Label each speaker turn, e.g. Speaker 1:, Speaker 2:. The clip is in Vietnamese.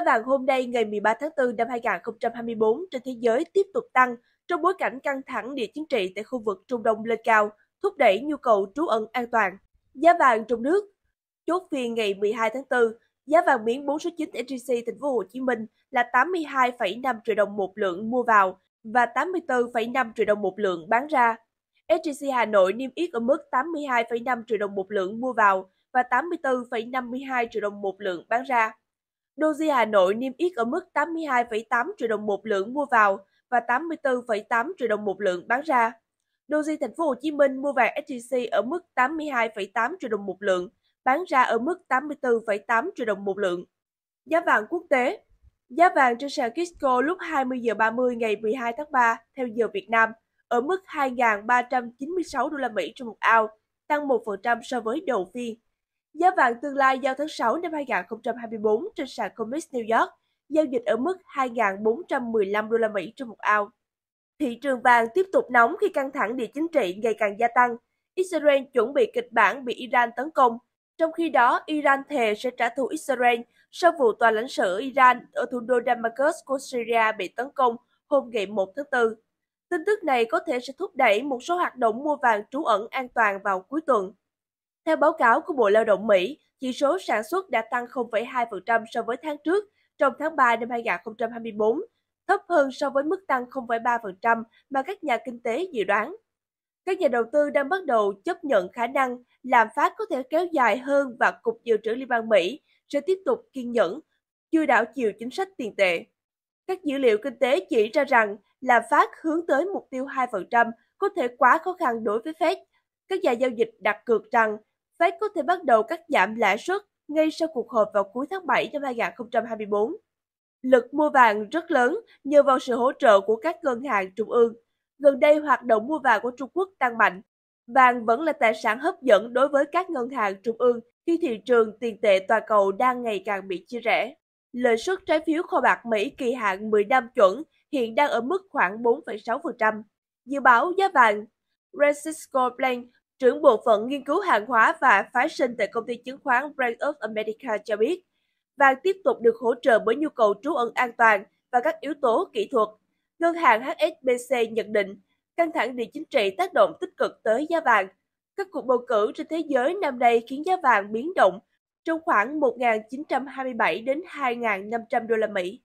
Speaker 1: Giá vàng hôm nay ngày 13 tháng 4 năm 2024 trên thế giới tiếp tục tăng trong bối cảnh căng thẳng địa chính trị tại khu vực Trung Đông lên cao, thúc đẩy nhu cầu trú ẩn an toàn. Giá vàng trong nước chốt phiên ngày 12 tháng 4, giá vàng miếng 469 SJC thành phố Hồ Chí Minh là 82,5 triệu đồng một lượng mua vào và 84,5 triệu đồng một lượng bán ra. SJC Hà Nội niêm yết ở mức 82,5 triệu đồng một lượng mua vào và 84,52 triệu đồng một lượng bán ra. Doji Hà Nội niêm yết ở mức 82,8 triệu đồng một lượng mua vào và 84,8 triệu đồng một lượng bán ra. Doji Thành phố Hồ Chí Minh mua vàng SJC ở mức 82,8 triệu đồng một lượng, bán ra ở mức 84,8 triệu đồng một lượng. Giá vàng quốc tế Giá vàng trên sàn Kisco lúc 20 giờ 30 ngày 12 tháng 3 theo giờ Việt Nam ở mức 2.396 đô la Mỹ trên một ao, tăng 1% so với đầu phiên. Giá vàng tương lai giao tháng 6 năm 2024 trên sàn COMEX New York giao dịch ở mức 2.415 đô la Mỹ trên một ao. Thị trường vàng tiếp tục nóng khi căng thẳng địa chính trị ngày càng gia tăng. Israel chuẩn bị kịch bản bị Iran tấn công. Trong khi đó, Iran thề sẽ trả thù Israel sau vụ tòa lãnh sự Iran ở thủ đô Damascus của Syria bị tấn công hôm ngày 1 tháng 4. Tin tức này có thể sẽ thúc đẩy một số hoạt động mua vàng trú ẩn an toàn vào cuối tuần. Theo báo cáo của Bộ Lao động Mỹ, chỉ số sản xuất đã tăng 0,2% so với tháng trước trong tháng 3 năm 2024, thấp hơn so với mức tăng 0,3% mà các nhà kinh tế dự đoán. Các nhà đầu tư đang bắt đầu chấp nhận khả năng lạm phát có thể kéo dài hơn và Cục Dự trữ Liên bang Mỹ sẽ tiếp tục kiên nhẫn, chưa đảo chiều chính sách tiền tệ. Các dữ liệu kinh tế chỉ ra rằng lạm phát hướng tới mục tiêu 2% có thể quá khó khăn đối với Fed. Các nhà giao dịch đặt cược rằng Fed có thể bắt đầu cắt giảm lãi suất ngay sau cuộc họp vào cuối tháng 7 năm 2024. Lực mua vàng rất lớn nhờ vào sự hỗ trợ của các ngân hàng trung ương. Gần đây hoạt động mua vàng của Trung Quốc tăng mạnh. Vàng vẫn là tài sản hấp dẫn đối với các ngân hàng trung ương khi thị trường tiền tệ toàn cầu đang ngày càng bị chia rẽ. Lợi suất trái phiếu kho bạc Mỹ kỳ hạn 10 năm chuẩn hiện đang ở mức khoảng 4,6%. Dự báo giá vàng Francisco Blank trưởng bộ phận nghiên cứu hàng hóa và phái sinh tại công ty chứng khoán Bank of America cho biết, vàng tiếp tục được hỗ trợ bởi nhu cầu trú ẩn an toàn và các yếu tố kỹ thuật. Ngân hàng HSBC nhận định, căng thẳng địa chính trị tác động tích cực tới giá vàng. Các cuộc bầu cử trên thế giới năm nay khiến giá vàng biến động trong khoảng 1.927 đến 2.500 đô la Mỹ.